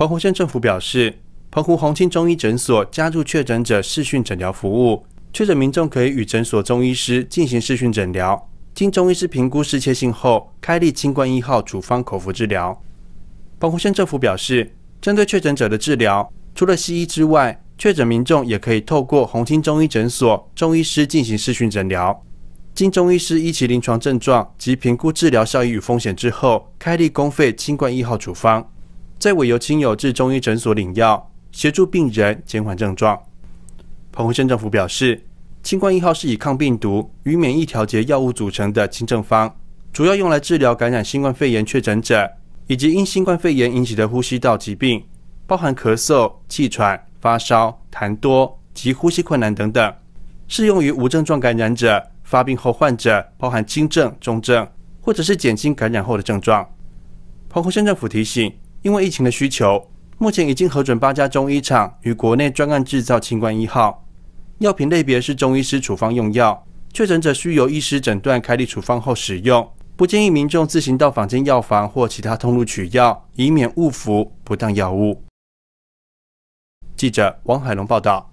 澎湖县政府表示，澎湖红青中医诊所加入确诊者视讯诊疗服务，确诊民众可以与诊所中医师进行视讯诊疗，经中医师评估失切性后，开立清冠一号处方口服治疗。澎湖县政府表示，针对确诊者的治疗，除了西医之外，确诊民众也可以透过红青中医诊所中医师进行视讯诊疗，经中医师依其临床症状及评估治疗效益与风险之后，开立公费清冠一号处方。再委由亲友至中医诊所领药，协助病人减缓症状。澎湖县政府表示，清冠一号是以抗病毒与免疫调节药物组成的轻症方，主要用来治疗感染新冠肺炎确诊者，以及因新冠肺炎引起的呼吸道疾病，包含咳嗽、气喘、发烧、痰多及呼吸困难等等，适用于无症状感染者、发病后患者，包含轻症、重症，或者是减轻感染后的症状。澎湖县政府提醒。因为疫情的需求，目前已经核准八家中医厂与国内专案制造“清关一号”药品，类别是中医师处方用药，确诊者需由医师诊断开立处方后使用，不建议民众自行到坊间药房或其他通路取药，以免误服不当药物。记者王海龙报道。